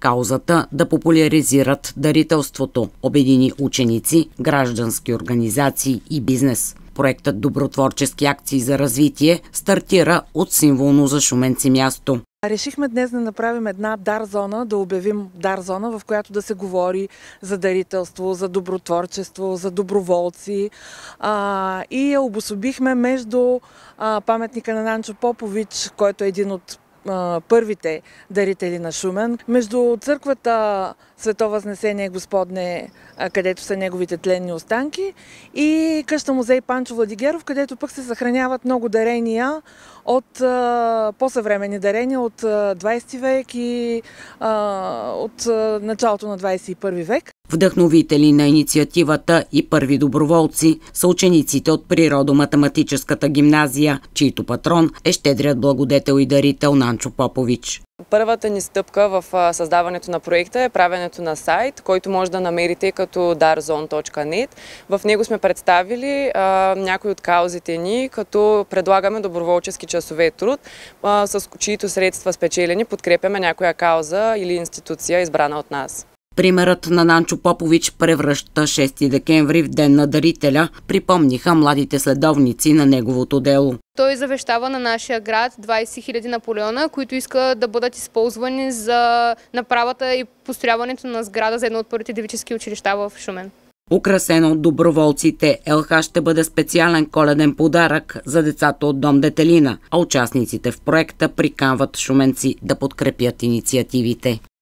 каузата да популяризират дарителството, обедини ученици, граждански организации и бизнес. Проектът Добротворчески акции за развитие стартира от символно за шуменци място. Решихме днес да направим една дар зона, да обявим дар зона, в която да се говори за дарителство, за добротворчество, за доброволци. А, и я обособихме между а, паметника на Нанчо Попович, който е един от първите дарители на Шумен. Между църквата Свето Възнесение Господне, където са неговите тленни останки, и къща музей Панчо Владигеров, където пък се съхраняват много дарения от по-съвремени дарения от 20 век и от началото на 21 век. Вдъхновители на инициативата и първи доброволци са учениците от природо-математическата гимназия, чийто патрон е щедрият благодетел и дарител Нанчо Попович. Първата ни стъпка в създаването на проекта е правенето на сайт, който може да намерите като darzone.net. В него сме представили а, някои от каузите ни, като предлагаме доброволчески часове труд, а, с чието средства спечелени подкрепяме някоя кауза или институция, избрана от нас. Примерът на Нанчо Попович превръща 6 декември в Ден на дарителя, припомниха младите следовници на неговото дело. Той завещава на нашия град 20 000 наполеона, които иска да бъдат използвани за направата и построяването на сграда за едно от първите девически училища в Шумен. Украсено от доброволците, ЛХ ще бъде специален коледен подарък за децата от Дом Детелина, а участниците в проекта приканват шуменци да подкрепят инициативите.